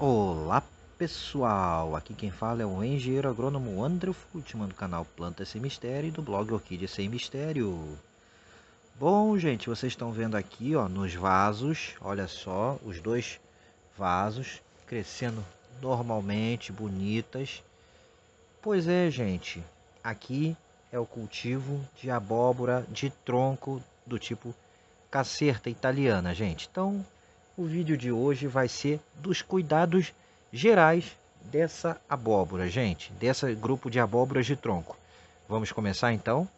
Olá pessoal, aqui quem fala é o engenheiro agrônomo André Fultman do canal Planta Sem Mistério e do blog Orquídea Sem Mistério. Bom gente, vocês estão vendo aqui ó, nos vasos, olha só, os dois vasos crescendo normalmente, bonitas. Pois é gente, aqui é o cultivo de abóbora de tronco do tipo cacerta italiana gente, então o vídeo de hoje vai ser dos cuidados gerais dessa abóbora, gente, desse grupo de abóboras de tronco. Vamos começar então?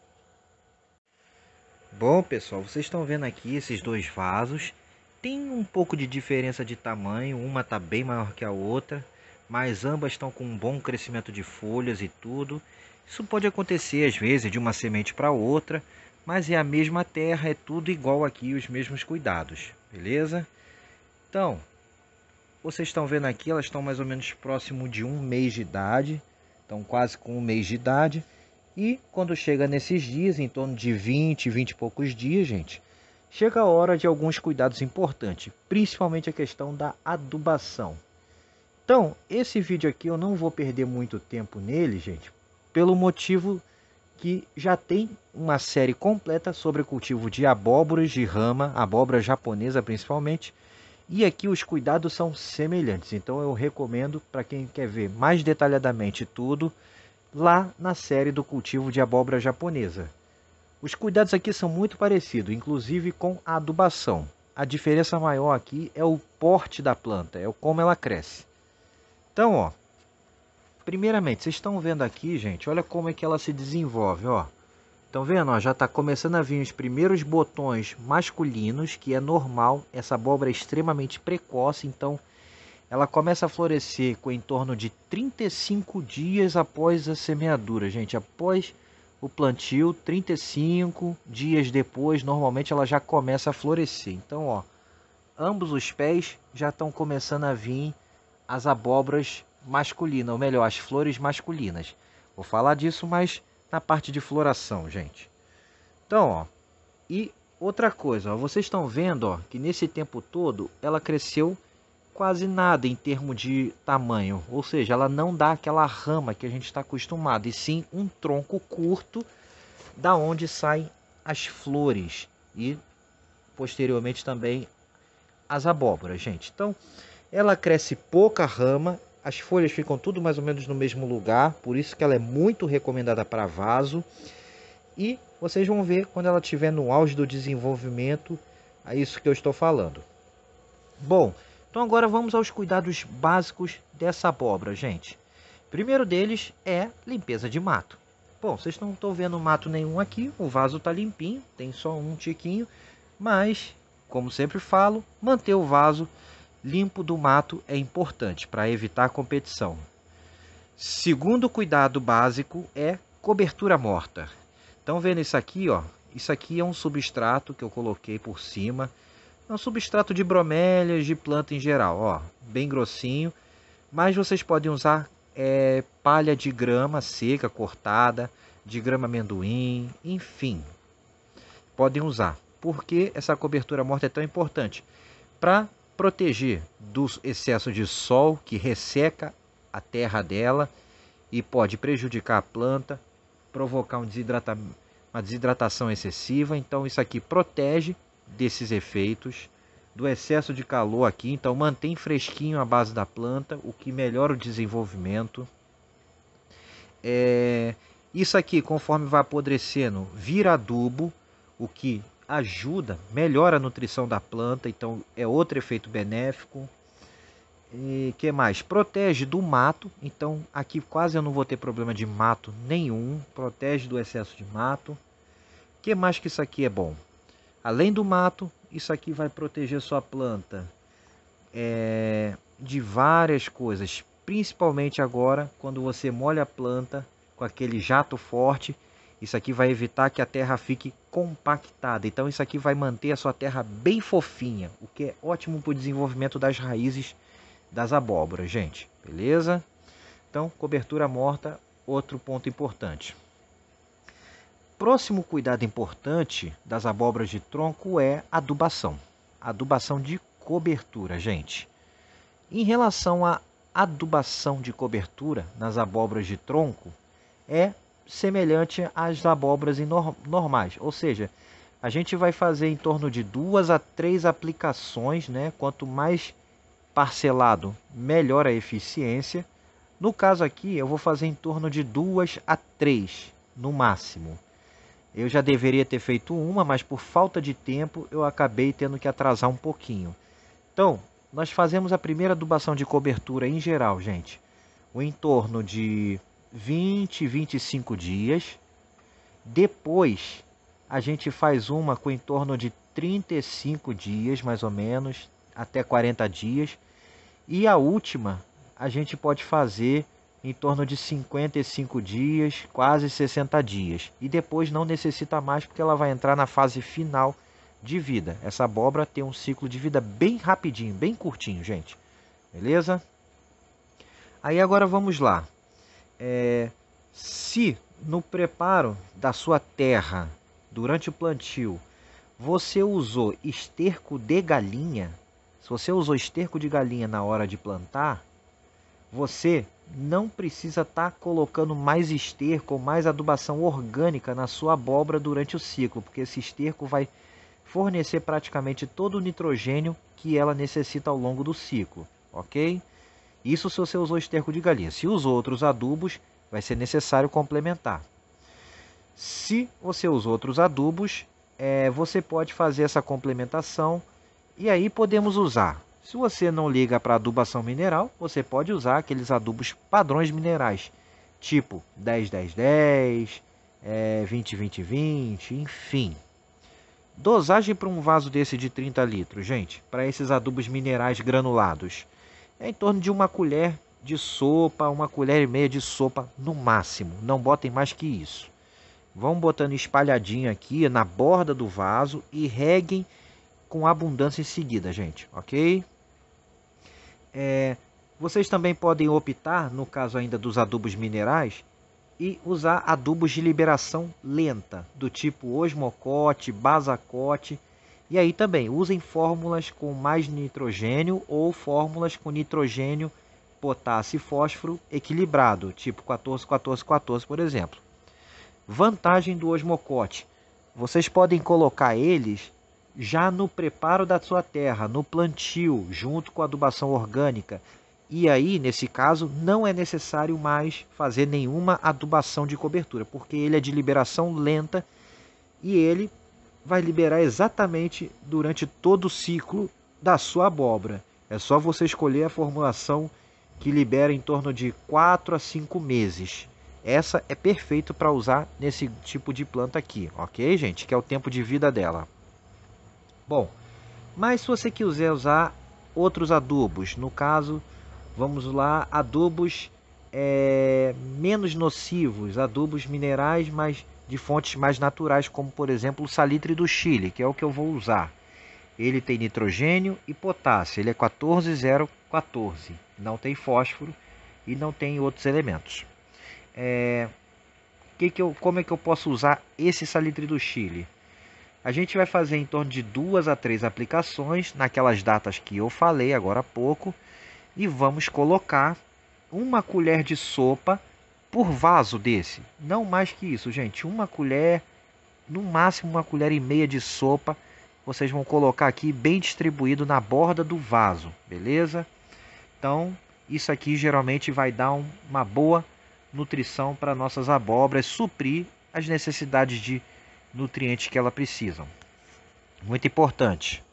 Bom, pessoal, vocês estão vendo aqui esses dois vasos. Tem um pouco de diferença de tamanho, uma está bem maior que a outra, mas ambas estão com um bom crescimento de folhas e tudo. Isso pode acontecer às vezes de uma semente para outra, mas é a mesma terra, é tudo igual aqui, os mesmos cuidados, beleza? Então, vocês estão vendo aqui, elas estão mais ou menos próximo de um mês de idade, estão quase com um mês de idade. E quando chega nesses dias, em torno de 20, 20 e poucos dias, gente, chega a hora de alguns cuidados importantes, principalmente a questão da adubação. Então, esse vídeo aqui eu não vou perder muito tempo nele, gente, pelo motivo que já tem uma série completa sobre o cultivo de abóboras de rama, abóbora japonesa principalmente, e aqui os cuidados são semelhantes, então eu recomendo para quem quer ver mais detalhadamente tudo lá na série do cultivo de abóbora japonesa. Os cuidados aqui são muito parecidos, inclusive com a adubação. A diferença maior aqui é o porte da planta, é o como ela cresce. Então, ó, primeiramente, vocês estão vendo aqui, gente, olha como é que ela se desenvolve, ó. Estão vendo? Ó, já está começando a vir os primeiros botões masculinos, que é normal. Essa abóbora é extremamente precoce, então ela começa a florescer com em torno de 35 dias após a semeadura, gente. Após o plantio, 35 dias depois, normalmente ela já começa a florescer. Então, ó, ambos os pés já estão começando a vir as abóboras masculinas, ou melhor, as flores masculinas. Vou falar disso mas na parte de floração, gente. Então, ó, e outra coisa, ó, vocês estão vendo ó, que nesse tempo todo ela cresceu quase nada em termos de tamanho, ou seja, ela não dá aquela rama que a gente está acostumado, e sim um tronco curto da onde saem as flores e posteriormente também as abóboras, gente. Então, ela cresce pouca rama as folhas ficam tudo mais ou menos no mesmo lugar, por isso que ela é muito recomendada para vaso. E vocês vão ver quando ela estiver no auge do desenvolvimento, é isso que eu estou falando. Bom, então agora vamos aos cuidados básicos dessa abóbora, gente. Primeiro deles é limpeza de mato. Bom, vocês não estão vendo mato nenhum aqui, o vaso está limpinho, tem só um tiquinho, mas, como sempre falo, manter o vaso limpo do mato é importante para evitar competição. Segundo cuidado básico é cobertura morta. Então vendo isso aqui, ó, isso aqui é um substrato que eu coloquei por cima. É um substrato de bromélias, de planta em geral, ó, bem grossinho. Mas vocês podem usar é, palha de grama seca, cortada, de grama amendoim, enfim. Podem usar. Por que essa cobertura morta é tão importante? Para proteger do excesso de sol que resseca a terra dela e pode prejudicar a planta, provocar um desidrata... uma desidratação excessiva. Então, isso aqui protege desses efeitos do excesso de calor aqui. Então, mantém fresquinho a base da planta, o que melhora o desenvolvimento. É... Isso aqui, conforme vai apodrecendo, vira adubo, o que ajuda, melhora a nutrição da planta, então é outro efeito benéfico. E que mais? Protege do mato, então aqui quase eu não vou ter problema de mato nenhum, protege do excesso de mato. Que mais que isso aqui é bom? Além do mato, isso aqui vai proteger sua planta é, de várias coisas, principalmente agora quando você molha a planta com aquele jato forte isso aqui vai evitar que a terra fique compactada. Então isso aqui vai manter a sua terra bem fofinha, o que é ótimo para o desenvolvimento das raízes das abóboras, gente. Beleza? Então, cobertura morta, outro ponto importante. Próximo cuidado importante das abóboras de tronco é adubação. Adubação de cobertura, gente. Em relação à adubação de cobertura nas abóboras de tronco, é semelhante às abóboras normais, ou seja, a gente vai fazer em torno de duas a três aplicações, né? Quanto mais parcelado, melhor a eficiência. No caso aqui, eu vou fazer em torno de duas a três no máximo. Eu já deveria ter feito uma, mas por falta de tempo eu acabei tendo que atrasar um pouquinho. Então, nós fazemos a primeira adubação de cobertura em geral, gente. O entorno de 20, 25 dias. Depois a gente faz uma com em torno de 35 dias, mais ou menos, até 40 dias. E a última a gente pode fazer em torno de 55 dias, quase 60 dias. E depois não necessita mais porque ela vai entrar na fase final de vida. Essa abóbora tem um ciclo de vida bem rapidinho, bem curtinho, gente. Beleza? Aí agora vamos lá é, se no preparo da sua terra durante o plantio você usou esterco de galinha, se você usou esterco de galinha na hora de plantar, você não precisa estar tá colocando mais esterco ou mais adubação orgânica na sua abóbora durante o ciclo, porque esse esterco vai fornecer praticamente todo o nitrogênio que ela necessita ao longo do ciclo, ok? Isso se você usou esterco de galinha. Se os outros adubos, vai ser necessário complementar. Se você usou outros adubos, é, você pode fazer essa complementação e aí podemos usar. Se você não liga para adubação mineral, você pode usar aqueles adubos padrões minerais, tipo 10-10-10, é, 20-20-20, enfim. Dosagem para um vaso desse de 30 litros, gente, para esses adubos minerais granulados é em torno de uma colher de sopa, uma colher e meia de sopa no máximo. Não botem mais que isso. Vão botando espalhadinho aqui na borda do vaso e reguem com abundância em seguida, gente, ok? É, vocês também podem optar, no caso ainda dos adubos minerais, e usar adubos de liberação lenta, do tipo osmocote, basacote e aí também, usem fórmulas com mais nitrogênio ou fórmulas com nitrogênio, potássio e fósforo equilibrado, tipo 14, 14, 14, por exemplo. Vantagem do osmocote. Vocês podem colocar eles já no preparo da sua terra, no plantio, junto com a adubação orgânica. E aí, nesse caso, não é necessário mais fazer nenhuma adubação de cobertura, porque ele é de liberação lenta e ele vai liberar exatamente durante todo o ciclo da sua abóbora. É só você escolher a formulação que libera em torno de 4 a 5 meses. Essa é perfeita para usar nesse tipo de planta aqui, ok, gente? Que é o tempo de vida dela. Bom, mas se você quiser usar outros adubos, no caso, vamos lá, adubos é, menos nocivos, adubos minerais, mas de fontes mais naturais, como por exemplo o salitre do Chile, que é o que eu vou usar. Ele tem nitrogênio e potássio, ele é 14014, não tem fósforo e não tem outros elementos. É... Que que eu, como é que eu posso usar esse salitre do Chile? A gente vai fazer em torno de duas a três aplicações naquelas datas que eu falei agora há pouco e vamos colocar uma colher de sopa por vaso desse. Não mais que isso, gente. Uma colher, no máximo uma colher e meia de sopa. Vocês vão colocar aqui bem distribuído na borda do vaso, beleza? Então, isso aqui geralmente vai dar um, uma boa nutrição para nossas abobras, suprir as necessidades de nutrientes que elas precisam. Muito importante.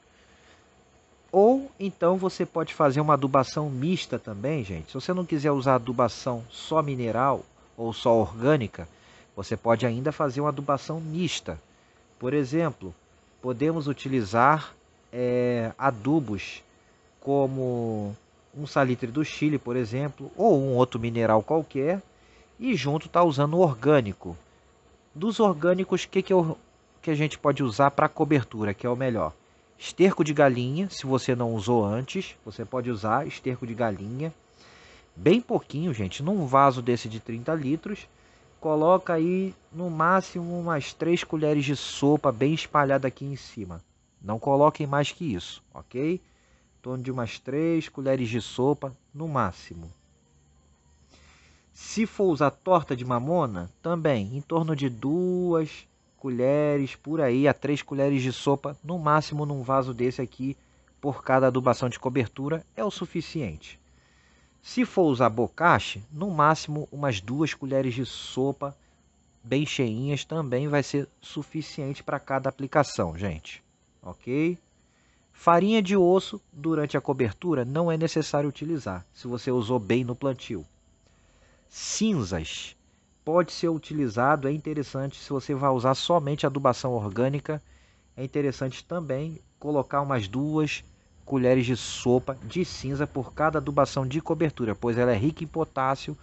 Ou então você pode fazer uma adubação mista também, gente. Se você não quiser usar adubação só mineral ou só orgânica, você pode ainda fazer uma adubação mista. Por exemplo, podemos utilizar é, adubos como um salitre do Chile, por exemplo, ou um outro mineral qualquer, e junto está usando o orgânico. Dos orgânicos, o que, que, que a gente pode usar para cobertura, que é o melhor? esterco de galinha, se você não usou antes, você pode usar esterco de galinha. Bem pouquinho, gente, num vaso desse de 30 litros, coloca aí no máximo umas 3 colheres de sopa bem espalhada aqui em cima. Não coloquem mais que isso, ok? Em torno de umas 3 colheres de sopa no máximo. Se for usar torta de mamona, também em torno de duas colheres por aí a três colheres de sopa, no máximo num vaso desse aqui, por cada adubação de cobertura, é o suficiente. Se for usar bocache, no máximo umas duas colheres de sopa bem cheinhas também vai ser suficiente para cada aplicação, gente. Ok? Farinha de osso durante a cobertura não é necessário utilizar, se você usou bem no plantio. Cinzas pode ser utilizado, é interessante se você vai usar somente adubação orgânica, é interessante também colocar umas duas colheres de sopa de cinza por cada adubação de cobertura, pois ela é rica em potássio,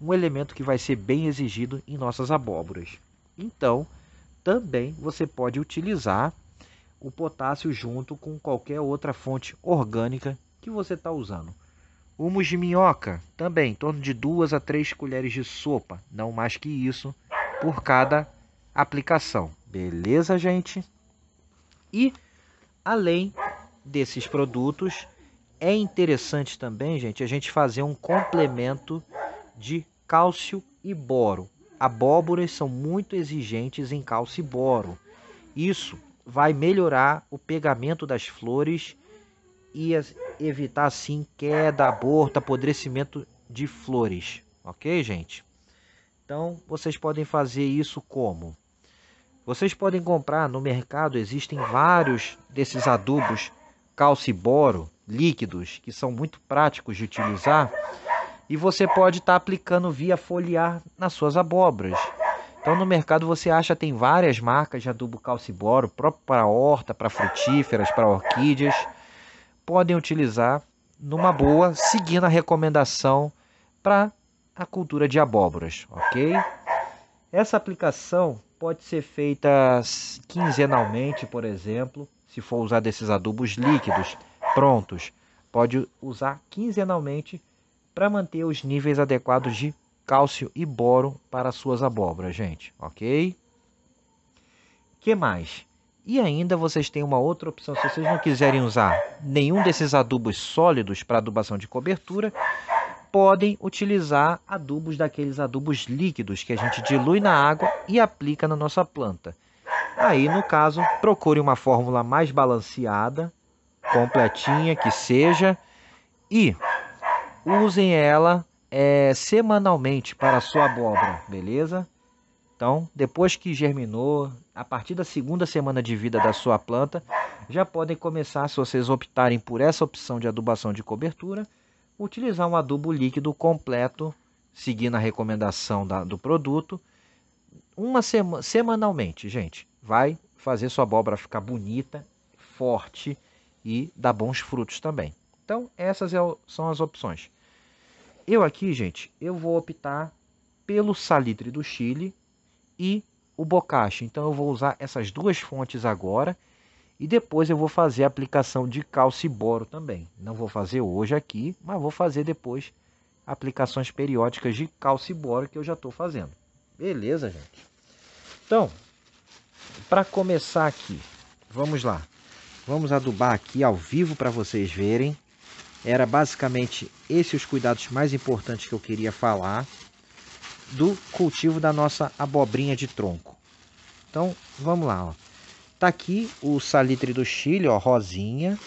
um elemento que vai ser bem exigido em nossas abóboras. Então, também você pode utilizar o potássio junto com qualquer outra fonte orgânica que você está usando. Humus de minhoca, também em torno de 2 a 3 colheres de sopa, não mais que isso, por cada aplicação. Beleza, gente? E além desses produtos, é interessante também, gente, a gente fazer um complemento de cálcio e boro. Abóboras são muito exigentes em cálcio e boro. Isso vai melhorar o pegamento das flores e, as, evitar assim queda, aborto, apodrecimento de flores, ok, gente? Então vocês podem fazer isso como? Vocês podem comprar no mercado, existem vários desses adubos calciboro líquidos que são muito práticos de utilizar e você pode estar tá aplicando via foliar nas suas abobras. Então no mercado você acha tem várias marcas de adubo calciboro, próprio para horta, para frutíferas, para orquídeas podem utilizar numa boa, seguindo a recomendação para a cultura de abóboras, ok? Essa aplicação pode ser feita quinzenalmente, por exemplo, se for usar desses adubos líquidos prontos. Pode usar quinzenalmente para manter os níveis adequados de cálcio e boro para suas abóboras, gente, ok? que mais? E ainda vocês têm uma outra opção, se vocês não quiserem usar nenhum desses adubos sólidos para adubação de cobertura, podem utilizar adubos daqueles adubos líquidos que a gente dilui na água e aplica na nossa planta. Aí, no caso, procure uma fórmula mais balanceada, completinha que seja, e usem ela é, semanalmente para a sua abóbora, beleza? Então, depois que germinou, a partir da segunda semana de vida da sua planta, já podem começar, se vocês optarem por essa opção de adubação de cobertura, utilizar um adubo líquido completo, seguindo a recomendação da, do produto, uma semana semanalmente, gente. Vai fazer sua abóbora ficar bonita, forte e dar bons frutos também. Então, essas é são as opções. Eu aqui, gente, eu vou optar pelo salitre do Chile, e o bocage. Então eu vou usar essas duas fontes agora e depois eu vou fazer a aplicação de cálcio e boro também. Não vou fazer hoje aqui, mas vou fazer depois aplicações periódicas de cálcio e boro que eu já estou fazendo. Beleza, gente? Então, para começar aqui, vamos lá. Vamos adubar aqui ao vivo para vocês verem. Era basicamente esses os cuidados mais importantes que eu queria falar do cultivo da nossa abobrinha de tronco. Então, vamos lá. Ó. Tá aqui o salitre do Chile, ó, rosinha.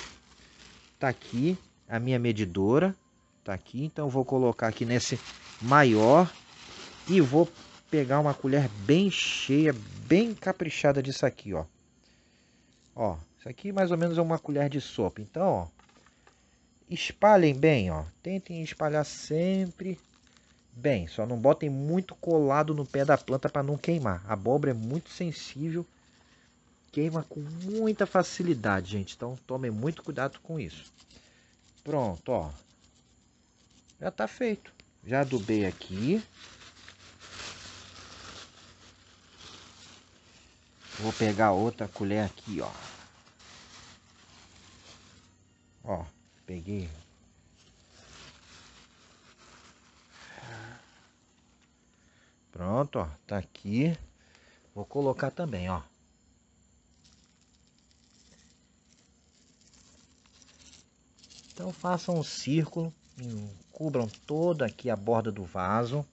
Tá aqui a minha medidora. Tá aqui, então vou colocar aqui nesse maior e vou pegar uma colher bem cheia, bem caprichada disso aqui, ó. Ó, isso aqui mais ou menos é uma colher de sopa. Então, ó, espalhem bem, ó. Tentem espalhar sempre bem, só não botem muito colado no pé da planta para não queimar. A abóbora é muito sensível, queima com muita facilidade, gente. Então tomem muito cuidado com isso. Pronto, ó. Já tá feito. Já adubei aqui. Vou pegar outra colher aqui, ó. Ó, peguei Pronto, ó, tá aqui. Vou colocar também, ó. Então façam um círculo, cubram toda aqui a borda do vaso.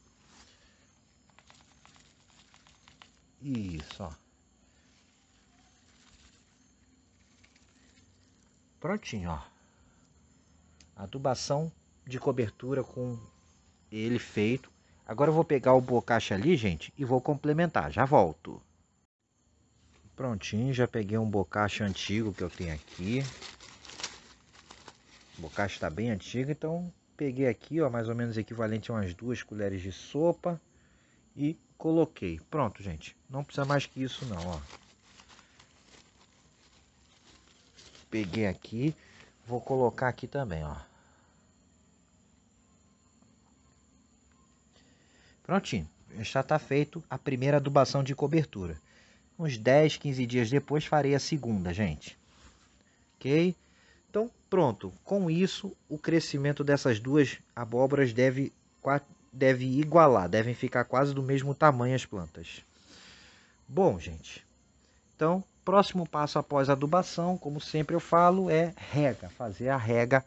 Isso, ó. Prontinho, ó. Adubação de cobertura com ele feito Agora eu vou pegar o bocacha ali, gente, e vou complementar. Já volto. Prontinho, já peguei um bocacha antigo que eu tenho aqui. O bocacha está bem antigo, então peguei aqui, ó, mais ou menos equivalente a umas duas colheres de sopa e coloquei. Pronto, gente. Não precisa mais que isso não, ó. Peguei aqui, vou colocar aqui também, ó. Prontinho, já está feito a primeira adubação de cobertura. Uns 10, 15 dias depois farei a segunda, gente. Ok? Então, pronto. Com isso, o crescimento dessas duas abóboras deve, deve igualar, devem ficar quase do mesmo tamanho as plantas. Bom, gente. Então, próximo passo após a adubação, como sempre eu falo, é rega. Fazer a rega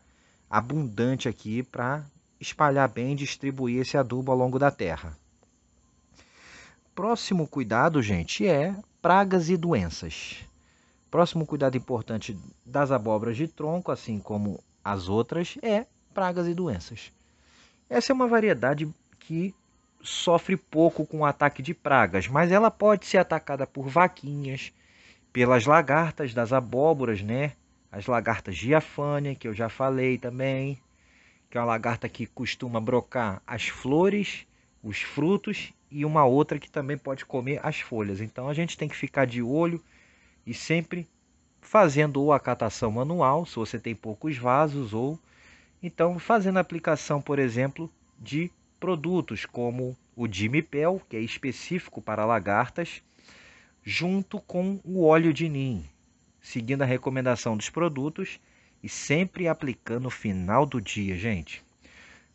abundante aqui para espalhar bem, distribuir esse adubo ao longo da terra. Próximo cuidado, gente, é pragas e doenças. Próximo cuidado importante das abobras de tronco, assim como as outras, é pragas e doenças. Essa é uma variedade que sofre pouco com o ataque de pragas, mas ela pode ser atacada por vaquinhas, pelas lagartas das abóboras, né? As lagartas diafânia, que eu já falei também, que é uma lagarta que costuma brocar as flores, os frutos e uma outra que também pode comer as folhas. Então a gente tem que ficar de olho e sempre fazendo ou a catação manual, se você tem poucos vasos, ou então fazendo aplicação, por exemplo, de produtos como o Dimipel, que é específico para lagartas, junto com o óleo de nim, seguindo a recomendação dos produtos e sempre aplicando no final do dia, gente.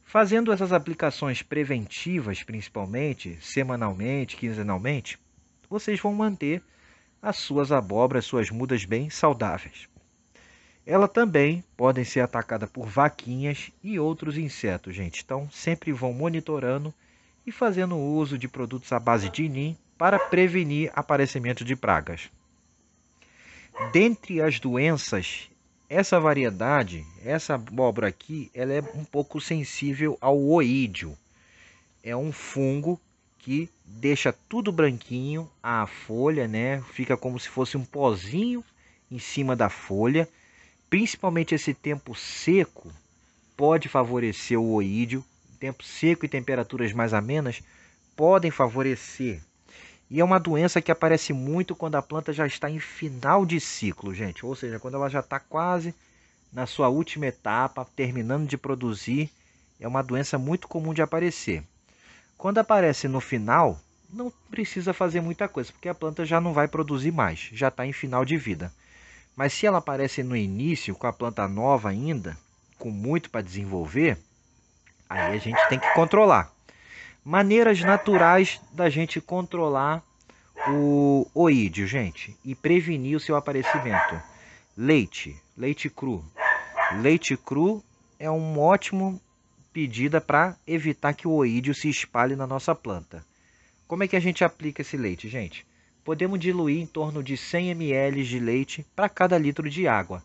Fazendo essas aplicações preventivas, principalmente, semanalmente, quinzenalmente, vocês vão manter as suas abobras, suas mudas bem saudáveis. Ela também podem ser atacada por vaquinhas e outros insetos, gente. Então, sempre vão monitorando e fazendo uso de produtos à base de NIM para prevenir aparecimento de pragas. Dentre as doenças essa variedade, essa abóbora aqui, ela é um pouco sensível ao oídio. É um fungo que deixa tudo branquinho, a folha, né? Fica como se fosse um pozinho em cima da folha. Principalmente esse tempo seco pode favorecer o oídio. Tempo seco e temperaturas mais amenas podem favorecer e é uma doença que aparece muito quando a planta já está em final de ciclo, gente. Ou seja, quando ela já está quase na sua última etapa, terminando de produzir. É uma doença muito comum de aparecer. Quando aparece no final, não precisa fazer muita coisa, porque a planta já não vai produzir mais, já está em final de vida. Mas se ela aparece no início, com a planta nova ainda, com muito para desenvolver, aí a gente tem que controlar maneiras naturais da gente controlar o oídio, gente, e prevenir o seu aparecimento. Leite, leite cru. Leite cru é um ótimo pedida para evitar que o oídio se espalhe na nossa planta. Como é que a gente aplica esse leite, gente? Podemos diluir em torno de 100 ml de leite para cada litro de água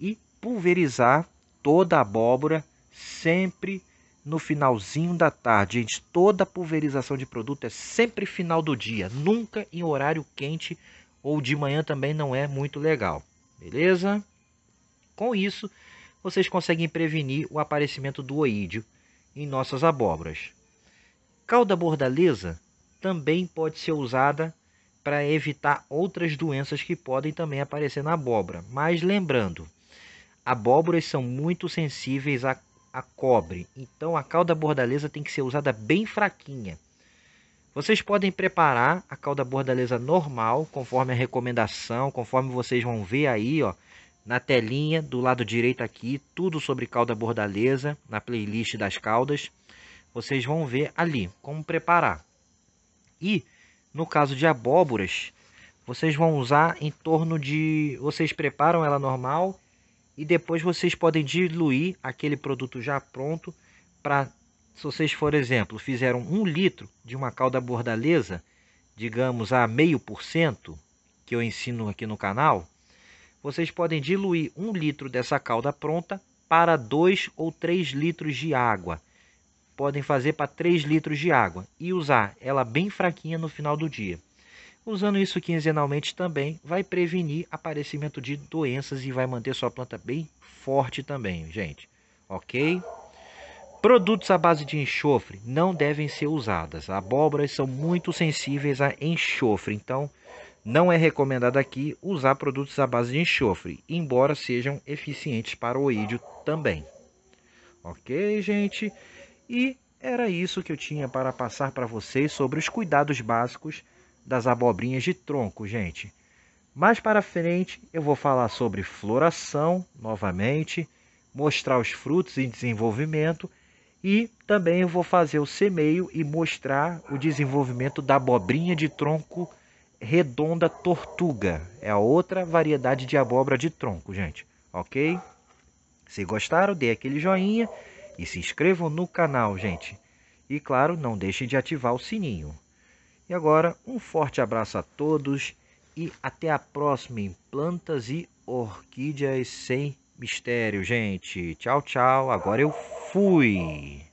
e pulverizar toda a abóbora sempre no finalzinho da tarde. Gente, toda pulverização de produto é sempre final do dia, nunca em horário quente ou de manhã também não é muito legal. Beleza? Com isso, vocês conseguem prevenir o aparecimento do oídio em nossas abóboras. Calda bordaleza também pode ser usada para evitar outras doenças que podem também aparecer na abóbora. Mas lembrando, abóboras são muito sensíveis a a cobre. Então a calda bordaleza tem que ser usada bem fraquinha. Vocês podem preparar a calda bordaleza normal, conforme a recomendação, conforme vocês vão ver aí, ó, na telinha do lado direito aqui, tudo sobre calda bordaleza, na playlist das caldas. Vocês vão ver ali como preparar. E no caso de abóboras, vocês vão usar em torno de vocês preparam ela normal e depois vocês podem diluir aquele produto já pronto para se vocês por exemplo fizeram um litro de uma calda bordaleza digamos a meio por cento que eu ensino aqui no canal vocês podem diluir um litro dessa calda pronta para 2 ou 3 litros de água. Podem fazer para 3 litros de água e usar ela bem fraquinha no final do dia. Usando isso quinzenalmente também vai prevenir aparecimento de doenças e vai manter sua planta bem forte também, gente. Ok? Produtos à base de enxofre não devem ser usadas. Abóboras são muito sensíveis a enxofre, então não é recomendado aqui usar produtos à base de enxofre, embora sejam eficientes para o oídio também. Ok, gente? E era isso que eu tinha para passar para vocês sobre os cuidados básicos das abobrinhas de tronco, gente. Mais para frente eu vou falar sobre floração novamente, mostrar os frutos em desenvolvimento e também eu vou fazer o semeio e mostrar o desenvolvimento da abobrinha de tronco redonda tortuga. É a outra variedade de abóbora de tronco, gente. Ok? Se gostaram, dê aquele joinha e se inscrevam no canal, gente. E claro, não deixem de ativar o sininho. E agora, um forte abraço a todos e até a próxima em Plantas e Orquídeas Sem Mistério, gente. Tchau, tchau. Agora eu fui.